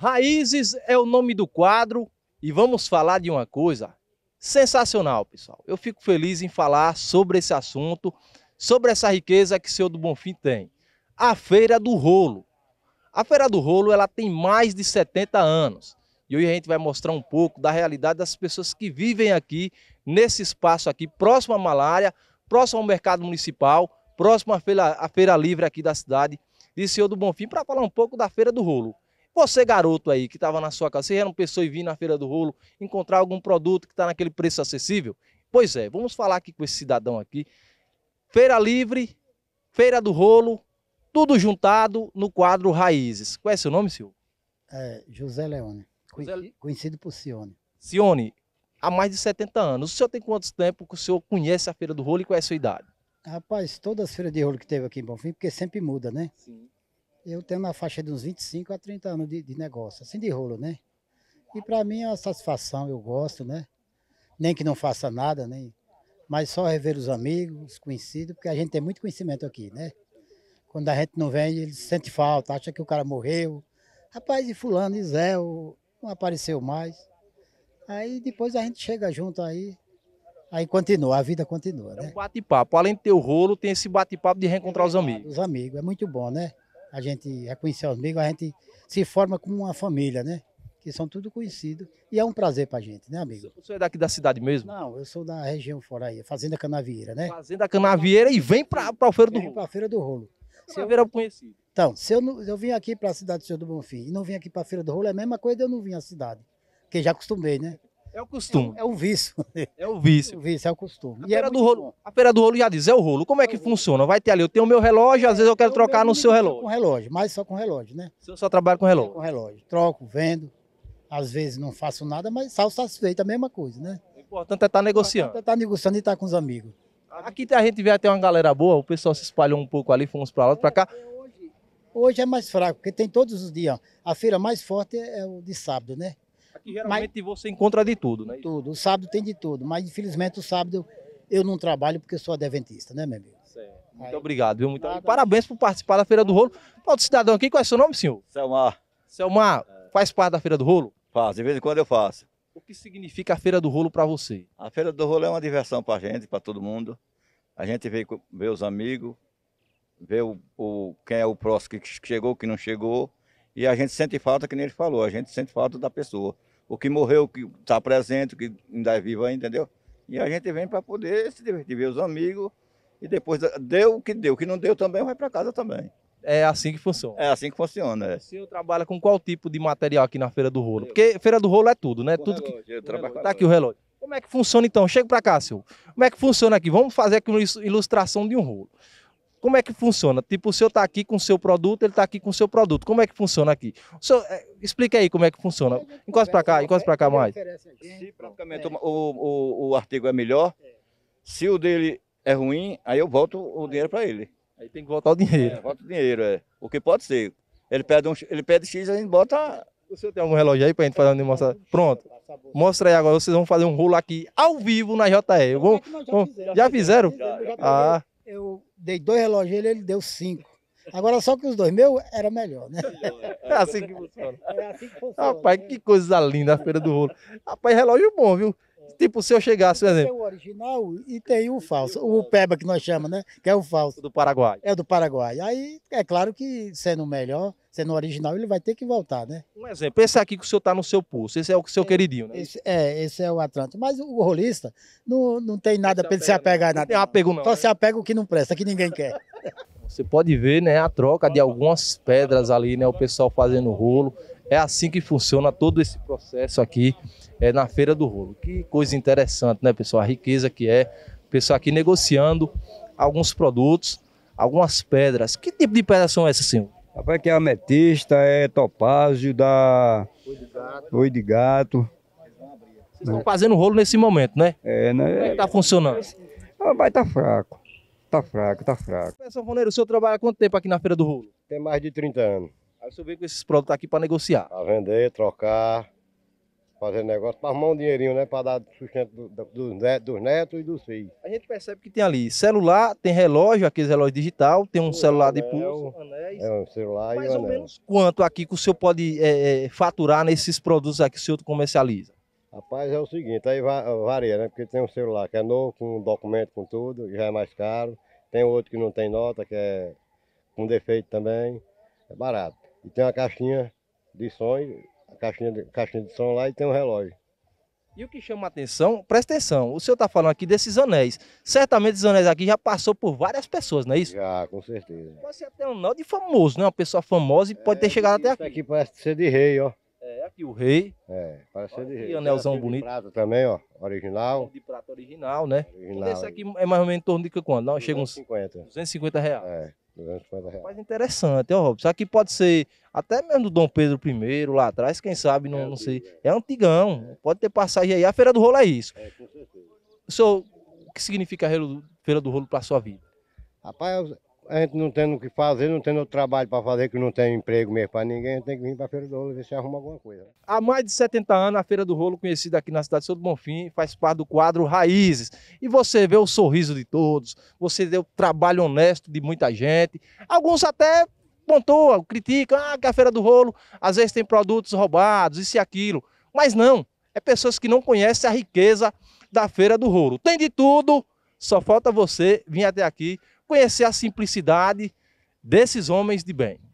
Raízes é o nome do quadro e vamos falar de uma coisa sensacional, pessoal. Eu fico feliz em falar sobre esse assunto, sobre essa riqueza que o Senhor do Bonfim tem. A Feira do Rolo. A Feira do Rolo ela tem mais de 70 anos. E hoje a gente vai mostrar um pouco da realidade das pessoas que vivem aqui, nesse espaço aqui, próximo à Malária, próximo ao mercado municipal, próximo à feira, à feira livre aqui da cidade de Senhor do Bonfim, para falar um pouco da Feira do Rolo. Você, garoto aí, que estava na sua casa, você era uma pessoa e vinha na Feira do Rolo encontrar algum produto que está naquele preço acessível? Pois é, vamos falar aqui com esse cidadão aqui. Feira Livre, Feira do Rolo, tudo juntado no quadro Raízes. Qual é seu nome, senhor? É, José Leone, José... conhecido por Cione. Cione, há mais de 70 anos. O senhor tem quanto tempo que o senhor conhece a Feira do Rolo e qual é a sua idade? Rapaz, todas as feiras de rolo que teve aqui em Bonfim, porque sempre muda, né? Sim. Eu tenho na faixa de uns 25 a 30 anos de, de negócio, assim de rolo, né? E para mim é uma satisfação, eu gosto, né? Nem que não faça nada, nem mas só rever os amigos, os conhecidos, porque a gente tem muito conhecimento aqui, né? Quando a gente não vem, eles sente falta, acha que o cara morreu. Rapaz, e fulano, e Zé, não apareceu mais. Aí depois a gente chega junto aí, aí continua, a vida continua, né? É um né? bate-papo. Além de ter o rolo, tem esse bate-papo de reencontrar os é, amigos. Os amigos, é muito bom, né? a gente reconhecer os amigos, a gente se forma como uma família, né? Que são tudo conhecidos. E é um prazer pra gente, né, amigo? O senhor é daqui da cidade mesmo? Não, eu sou da região fora aí, Fazenda Canavieira, né? Fazenda Canavieira e vem pra, pra Feira do Rolo. Vem pra Feira do Rolo. Canavieira eu... é conhecido. Então, se eu, não, eu vim aqui pra cidade do Senhor do Bonfim e não vim aqui pra Feira do Rolo, é a mesma coisa de eu não vim à cidade. Porque já acostumei, né? É o costume. É o, é o vício. É o vício. É o vício, é o costume. A é feira, é do rolo, a feira do rolo já diz, é o rolo. Como é que é funciona? Vai ter ali, eu tenho o meu relógio, às vezes eu quero eu trocar no seu relógio. Com relógio, mas só com relógio, né? O senhor só trabalha com relógio? É com relógio. Troco, vendo. Às vezes não faço nada, mas salvo satisfeito, a mesma coisa, né? O importante é estar tá negociando. é estar tá negociando e estar tá com os amigos. Aqui a gente vê até uma galera boa, o pessoal se espalhou um pouco ali, fomos para lá, para cá. Hoje é mais fraco, porque tem todos os dias. A feira mais forte é o de sábado, né? que geralmente mas, você encontra de tudo, né? Tudo. O sábado tem de tudo, mas infelizmente o sábado eu não trabalho porque sou adventista, né, meu amigo? Certo. Muito Aí, obrigado, viu? Muito... Nada. Parabéns por participar da Feira do Rolo. Qual o cidadão aqui? Qual é o seu nome, senhor? Selmar. Selmar, é. faz parte da Feira do Rolo? Faz, de vez em quando eu faço. O que significa a Feira do Rolo para você? A Feira do Rolo é uma diversão para a gente, para todo mundo. A gente vê, vê os amigos, vê o, o, quem é o próximo que chegou, que não chegou. E a gente sente falta, que nem ele falou, a gente sente falta da pessoa o que morreu, o que está presente, o que tá ainda é vivo aí, entendeu? E a gente vem para poder se divertir, ver os amigos. E depois deu o que deu, o que não deu também, vai para casa também. É assim que funciona. É assim que funciona. É. O senhor trabalha com qual tipo de material aqui na Feira do Rolo? Porque Feira do Rolo é tudo, né? Com tudo relógio, que... eu trabalho Tá aqui o relógio. Como é que funciona então? Chega para cá, senhor. Como é que funciona aqui? Vamos fazer aqui uma ilustração de um rolo como é que funciona? Tipo, o senhor está aqui com o seu produto, ele está aqui com o seu produto. Como é que funciona aqui? O senhor, é, explica aí como é que funciona. Encosta para cá, encosta para cá mais. Assim, se praticamente é. o, o, o artigo é melhor, é. se o dele é ruim, aí eu volto o dinheiro para ele. Aí tem que voltar o dinheiro. É, volta o dinheiro, é. O que pode ser. Ele pede, um, ele pede X, a gente bota o senhor tem algum relógio aí para a gente fazer uma demonstração? Pronto. Tá, tá Mostra aí agora. Vocês vão fazer um rolo aqui ao vivo na JE. Vou, já, já, fizeram? Já, já, ah, dei dois relógios ele, ele deu cinco. Agora só que os dois meus era melhor, né? É assim que funciona. É assim que funciona. Rapaz, né? que coisa linda a Feira do Rolo. Rapaz, relógio bom, viu? Tipo, se eu chegasse, por exemplo. Tem o original e tem o falso. O Peba que nós chamamos, né? Que é o falso. Do Paraguai. É do Paraguai. Aí é claro que sendo melhor, sendo original, ele vai ter que voltar, né? Um exemplo, esse aqui que o senhor está no seu pulso, esse é o seu é, queridinho, né? Esse, é, esse é o Atlântico. Mas o rolista não, não tem nada para ele se né? apegar não nada. tem apego, não. Só né? se apega o que não presta, que ninguém quer. Você pode ver, né, a troca de algumas pedras ali, né? O pessoal fazendo rolo. É assim que funciona todo esse processo aqui é, na Feira do Rolo. Que coisa interessante, né, pessoal? A riqueza que é. O pessoal aqui negociando alguns produtos, algumas pedras. Que tipo de pedra são essas, senhor? Rapaz, que é ametista, é topázio, da... Oi de gato. Vocês estão fazendo rolo nesse momento, né? É, né? Como é que tá funcionando? Rapaz, tá fraco. Tá fraco, tá fraco. Pessoal, Foneiro, o senhor trabalha há quanto tempo aqui na Feira do Rolo? Tem mais de 30 anos. Aí você veio com esses produtos aqui para negociar. Para vender, trocar, fazer negócio, para arrumar um dinheirinho, né? Para dar sustento do, do, dos, netos, né, dos netos e dos filhos. A gente percebe que tem ali celular, tem relógio, aqueles relógios digital, tem um o celular anel, de pulso, anéis. É um celular mais e um ou anel. menos quanto aqui que o senhor pode é, é, faturar nesses produtos aqui que o senhor comercializa? Rapaz, é o seguinte, aí varia, né? Porque tem um celular que é novo, com documento, com tudo, já é mais caro. Tem outro que não tem nota, que é com defeito também. É barato. E tem uma caixinha de som, a caixinha de, caixinha de som lá e tem um relógio. E o que chama a atenção, presta atenção, o senhor está falando aqui desses anéis. Certamente esses anéis aqui já passou por várias pessoas, não é isso? Já, com certeza. Pode ser até um anel de famoso, né? Uma pessoa famosa e pode ter é, chegado até aqui. aqui parece ser de rei, ó. É, aqui o rei. É, parece Olha ser de rei. anelzão parece bonito. De prata também, ó, original. De prata original, né? Original. esse aqui é mais ou menos em torno de quanto? Não, chega uns 250 reais. É. Mais é, interessante, ó, Robson. Isso aqui pode ser até mesmo do Dom Pedro I lá atrás, quem sabe, não, é não sei. É antigão, é. pode ter passagem aí. A Feira do Rolo é isso. É, com certeza. O, senhor, o que significa a Feira do Rolo para sua vida? Rapaz, a gente não tendo o que fazer, não tendo outro trabalho para fazer, que não tem emprego mesmo para ninguém, a gente tem que vir para a Feira do Rolo ver se arruma alguma coisa. Né? Há mais de 70 anos, a Feira do Rolo, conhecida aqui na cidade de São Bonfim, faz parte do quadro Raízes. E você vê o sorriso de todos, você vê o trabalho honesto de muita gente. Alguns até pontuam, criticam, ah, que a Feira do Rolo, às vezes tem produtos roubados, isso e aquilo. Mas não, é pessoas que não conhecem a riqueza da Feira do Rolo. Tem de tudo, só falta você vir até aqui conhecer a simplicidade desses homens de bem.